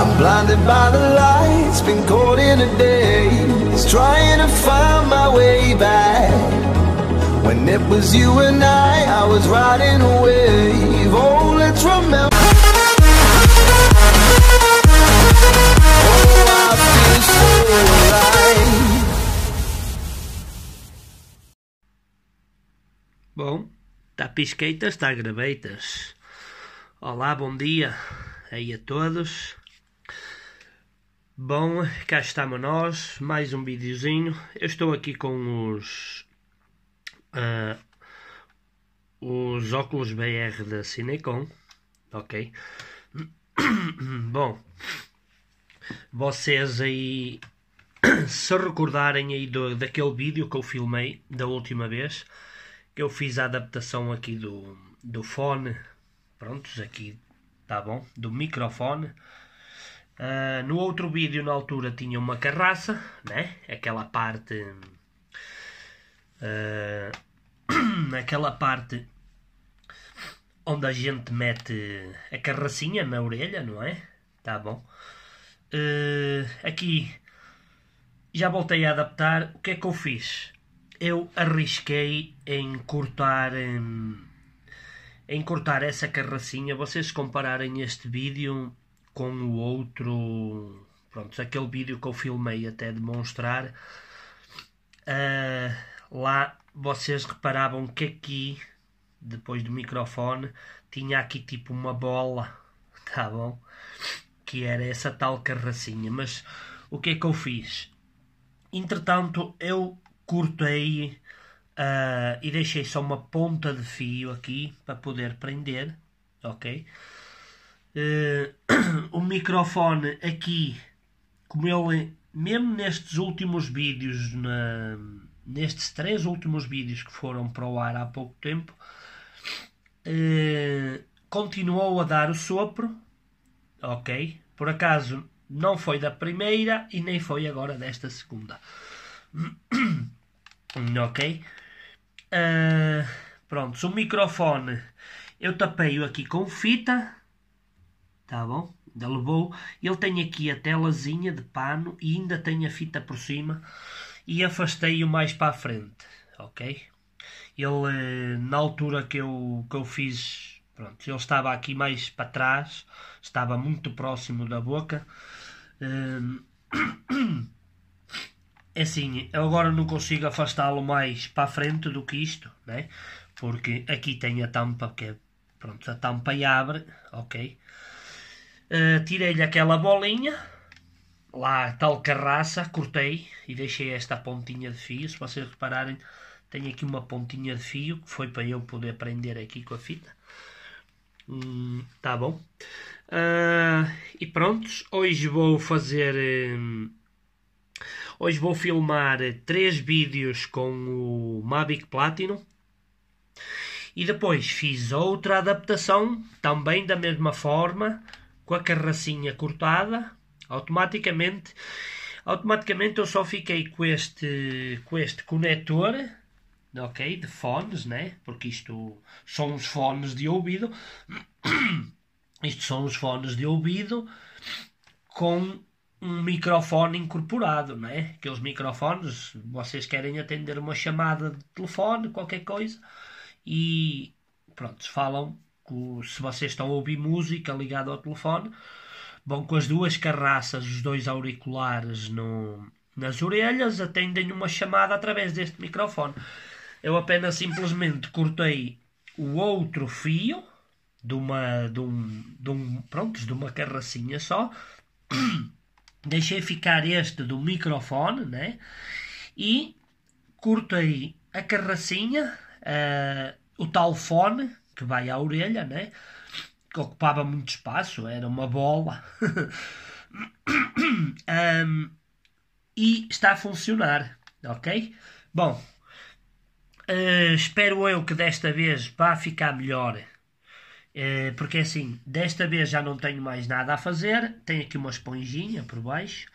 I'm blinded by the lights, been caught in a daze, trying to find my way back. When it was you and I, I was riding a wave. Oh, let's remember. Oh, bom, tapisqueitas, tá gravetas. Olá, bom dia aí a todos. Bom, cá estamos nós, mais um videozinho. Eu estou aqui com os uh, os óculos BR da Cinecom, ok? Bom, vocês aí se recordarem aí do, daquele vídeo que eu filmei da última vez, que eu fiz a adaptação aqui do, do fone, prontos, aqui tá bom, do microfone Uh, no outro vídeo, na altura, tinha uma carraça, né? Aquela parte... Uh, aquela parte onde a gente mete a carracinha na orelha, não é? Tá bom. Uh, aqui já voltei a adaptar. O que é que eu fiz? Eu arrisquei em cortar... Em, em cortar essa carracinha, vocês compararem este vídeo com o outro. Pronto, aquele vídeo que eu filmei até demonstrar. Uh, lá vocês reparavam que aqui, depois do microfone, tinha aqui tipo uma bola, tá bom? Que era essa tal carracinha. Mas o que é que eu fiz? Entretanto, eu cortei uh, e deixei só uma ponta de fio aqui para poder prender, ok? uh, o microfone aqui, como ele, mesmo nestes últimos vídeos, na, nestes três últimos vídeos que foram para o ar há pouco tempo, uh, continuou a dar o sopro, ok? Por acaso não foi da primeira e nem foi agora desta segunda, ok? Uh, pronto, o microfone eu tapei-o aqui com fita tá bom? Ainda levou. Ele tem aqui a telazinha de pano e ainda tem a fita por cima e afastei-o mais para a frente, ok? Ele, eh, na altura que eu, que eu fiz, pronto, ele estava aqui mais para trás, estava muito próximo da boca. Eh, é assim, eu agora não consigo afastá-lo mais para a frente do que isto, né? Porque aqui tem a tampa, que é, pronto, a tampa e abre, ok? Eh, tirei-lhe aquela bolinha, lá tal carraça, cortei e deixei esta pontinha de fio. Se vocês repararem, tenho aqui uma pontinha de fio que foi para eu poder prender aqui com a fita. Hum, tá bom. Uh, e prontos, hoje vou fazer. Hum, hoje vou filmar três vídeos com o Mavic Platinum. E depois fiz outra adaptação, também da mesma forma, com a carracinha cortada, automaticamente, automaticamente eu só fiquei com este, com este conector, ok, de fones, né, porque isto são os fones de ouvido, isto são os fones de ouvido com um microfone incorporado, né? Aqueles microfones, vocês querem atender uma chamada de telefone, qualquer coisa, e pronto, falam se vocês estão a ouvir música ligada ao telefone, bom com as duas carraças, os dois auriculares no, nas orelhas, atendem uma chamada através deste microfone. Eu apenas simplesmente cortei o outro fio de uma, de um, de um, pronto, de uma carracinha só, deixei ficar este do microfone, né? E cortei a carracinha, uh, o tal fone que vai à orelha, né? que ocupava muito espaço, era uma bola. um, e está a funcionar, ok? Bom, uh, espero eu que desta vez vá ficar melhor eh, porque é assim, desta vez já não tenho mais nada a fazer. Tenho aqui uma esponjinha por baixo.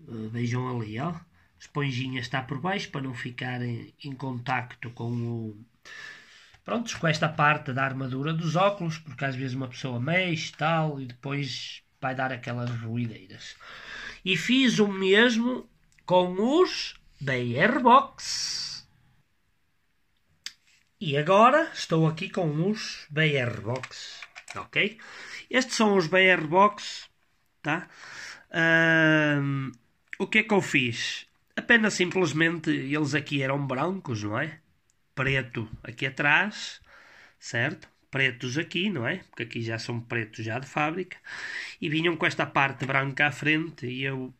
Eh, vejam ali, ó. A esponjinha está por baixo para não ficar em, em contacto com o, prontos, com esta parte da armadura dos óculos, porque às vezes uma pessoa mexe tal e depois vai dar aquelas ruideiras. E fiz o mesmo com os BR box E agora estou aqui com os BR Box, ok? Estes são os BR Box, tá? Um, o que é que eu fiz? Apenas simplesmente eles aqui eram brancos, não é? preto aqui atrás, certo? Pretos aqui, não é? Porque aqui já são pretos já de fábrica. E vinham com esta parte branca à frente e eu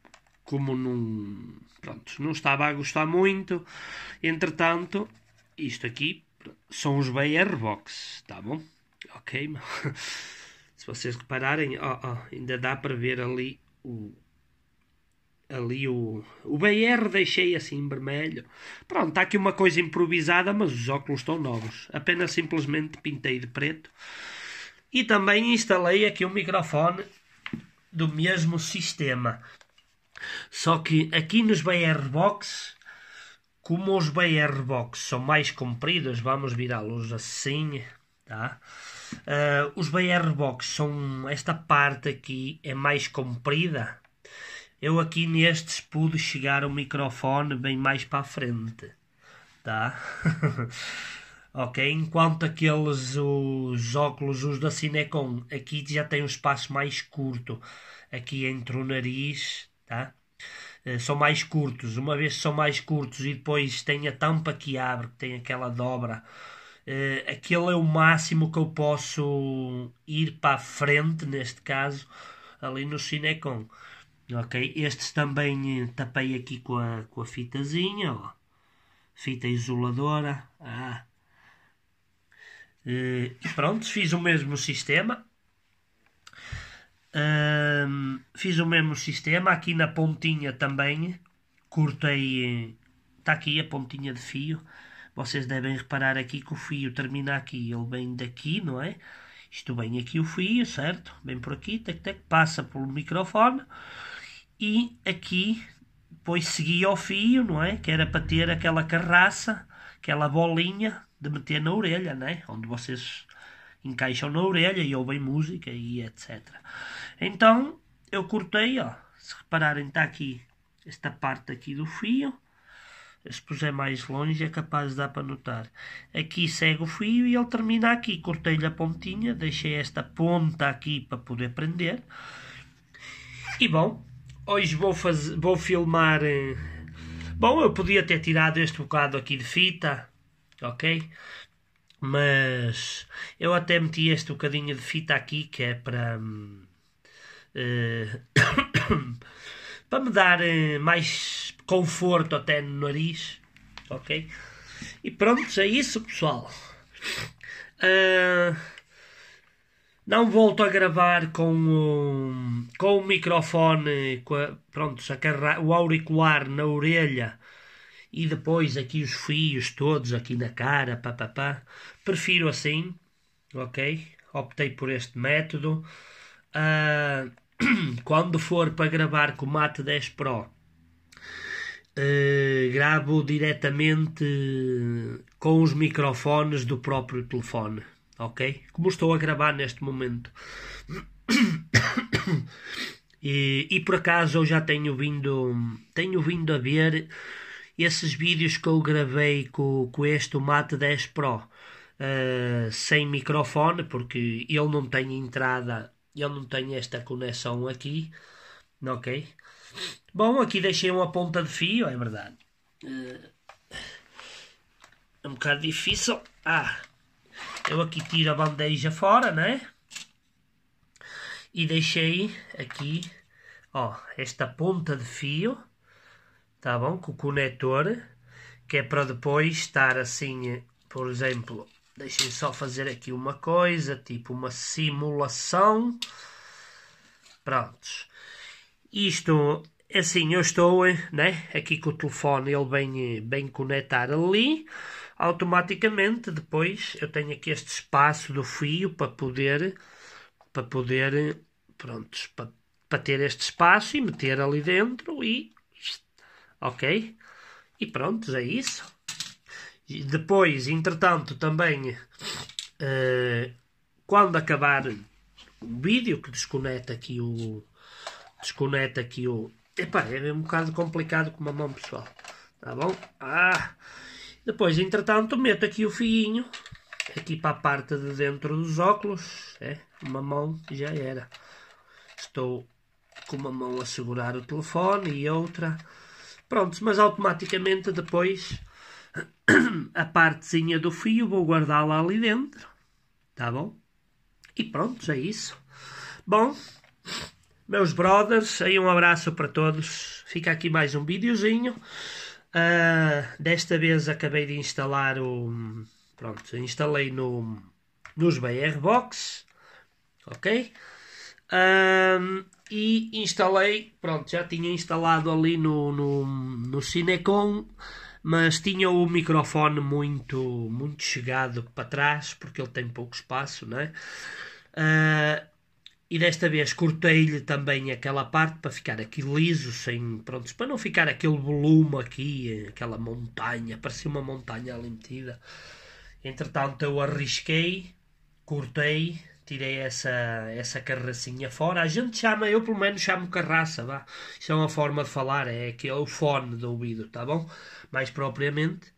como não, pronto, não estava a gostar muito, entretanto, isto aqui são os BR Box, tá bom? Ok, se vocês repararem, oh, oh, ainda dá para ver ali o, ali o, o BR deixei assim vermelho. Pronto, está aqui uma coisa improvisada, mas os óculos estão novos. Apenas simplesmente pintei de preto. E também instalei aqui um microfone do mesmo sistema. Só que aqui nos BR Box, como os BR Box são mais compridos, vamos virá-los assim, tá? Uh, os BR Box são esta parte aqui é mais comprida eu aqui nestes pude chegar o microfone bem mais para a frente, tá? ok? Enquanto aqueles os óculos, os da Cinecon, aqui já tem um espaço mais curto, aqui entre o nariz, tá? Eh, são mais curtos, uma vez são mais curtos e depois tem a tampa que abre, que tem aquela dobra. Uh, aquele é o máximo que eu posso ir para a frente, neste caso, ali no Cinecon. Ok, estes também eh, tapei aqui com a, com a fitazinha, ó. Fita isoladora. Ah. Eh, e pronto, fiz o mesmo sistema. Um, fiz o mesmo sistema. Aqui na pontinha também cortei. Está eh, aqui a pontinha de fio. Vocês devem reparar aqui que o fio termina aqui. Ele vem daqui, não é? Isto bem aqui o fio, certo? Bem por aqui, tec tec, passa pelo microfone e aqui depois seguia o fio, não é? Que era para ter aquela carraça, aquela bolinha de meter na orelha, né? Onde vocês encaixam na orelha e ouvem música e etc. Então eu cortei, ó. Se repararem, está aqui esta parte aqui do fio se puser mais longe, é capaz de dar para notar. Aqui segue o fio e ele termina aqui. Cortei-lhe a pontinha, deixei esta ponta aqui para poder prender. E bom, hoje vou, fazer, vou filmar... Eh, bom, eu podia ter tirado este bocado aqui de fita, ok? Mas eu até meti este bocadinho de fita aqui, que é para... Uh, para me dar uh, mais conforto até no nariz, ok? E pronto, é isso, pessoal. Uh, não volto a gravar com o, com o microfone, com a, pronto, o auricular na orelha e depois aqui os fios todos aqui na cara, papapá. Prefiro assim, ok? Optei por este método. Uh, quando for para gravar com o Mate 10 Pro, Uh, gravo diretamente com os microfones do próprio telefone, ok? Como estou a gravar neste momento. e, e, por acaso eu já tenho vindo, tenho vindo a ver esses vídeos que eu gravei com, com este Mate 10 Pro uh, sem microfone, porque ele não tem entrada, ele não tem esta conexão aqui, ok? Bom, aqui deixei uma ponta de fio, é verdade. Eh, é um bocado difícil. Ah, eu aqui tiro a bandeja fora, né? E deixei aqui, ó, esta ponta de fio, tá bom? Com o conector, que é para depois estar assim, eh, por exemplo, deixei só fazer aqui uma coisa, tipo uma simulação. Prontos. Isto, assim, eu estou né, aqui com o telefone, ele vem bem conectar ali. Automaticamente, depois, eu tenho aqui este espaço do fio para poder, para poder, prontos, para, para ter este espaço e meter ali dentro e... Ok? E pronto, é isso. E depois, entretanto, também, uh, quando acabar o vídeo, que desconecta aqui o desconecta aqui o. Epá, é um bocado complicado com uma mão pessoal. Tá bom? Ah! Depois, entretanto, meto aqui o fiinho. Aqui para a parte de dentro dos óculos. É, uma mão já era. Estou com uma mão a segurar o telefone e outra. Pronto, mas automaticamente depois a partezinha do fio vou guardá-la ali dentro. Tá bom? E pronto, é isso. Bom, meus brothers, aí um abraço para todos. Fica aqui mais um videozinho. Uh, desta vez acabei de instalar o... Pronto, instalei no, nos BR Box. Ok? Ah, e instalei, pronto, já tinha instalado ali no, no, no Cinecon mas tinha o microfone muito muito chegado para trás porque ele tem pouco espaço, né? Uh, e desta vez cortei-lhe também aquela parte para ficar aqui liso, sem, pronto, para não ficar aquele volume aqui, aquela montanha, parecia uma montanha ali metida. Entretanto eu arrisquei, cortei, tirei essa, essa carracinha fora. A gente chama, eu pelo menos chamo carraça, vá. Isso é uma forma de falar, é que é o fone do ouvido, tá bom? Mais propriamente.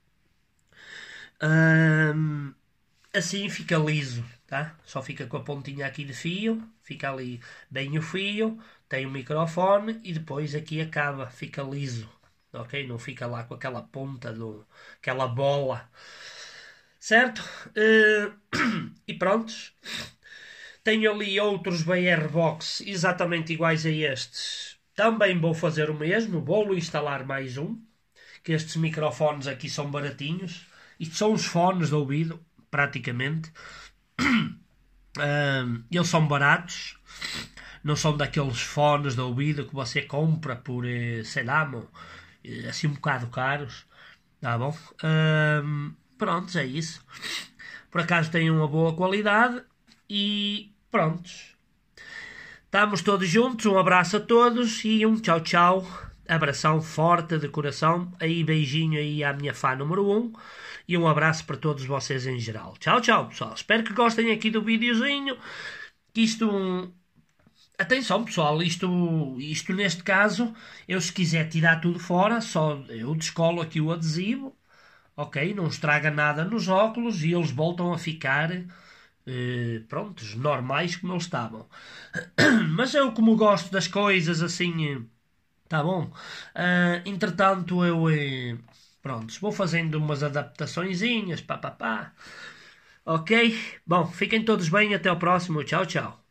assim fica liso, tá? Só fica com a pontinha aqui de fio fica ali bem o fio, tem o microfone e depois aqui acaba, fica liso, ok? Não fica lá com aquela ponta, do, aquela bola, certo? Uh, e prontos. Tenho ali outros BR Box exatamente iguais a estes. Também vou fazer o mesmo, vou instalar mais um, que estes microfones aqui são baratinhos. Isto são os fones de ouvido, praticamente. eles são baratos, não são daqueles fones de ouvido que você compra por, eh, sei lá, eh, assim um bocado caros. Tá bom? prontos, é isso. Por acaso têm uma boa qualidade e prontos. Estamos todos juntos, um abraço a todos e um tchau tchau. Abração forte de coração. Aí beijinho aí à minha fã número 1. Um e um abraço para todos vocês em geral. Tchau, tchau, pessoal. Espero que gostem aqui do videozinho. Isto. Hum, atenção, pessoal, isto, isto neste caso, eu se quiser tirar tudo fora, só eu descolo aqui o adesivo, ok? Não estraga nada nos óculos e eles voltam a ficar. Uh, eh, prontos, normais como eles estavam. Mas eu, como gosto das coisas assim, eh, tá bom. Uh, entretanto, eu. Uh, Prontos, vou fazendo umas adaptaçõezinhas, pá, pá, pá. Ok? Bom, fiquem todos bem, até o próximo. Tchau, tchau.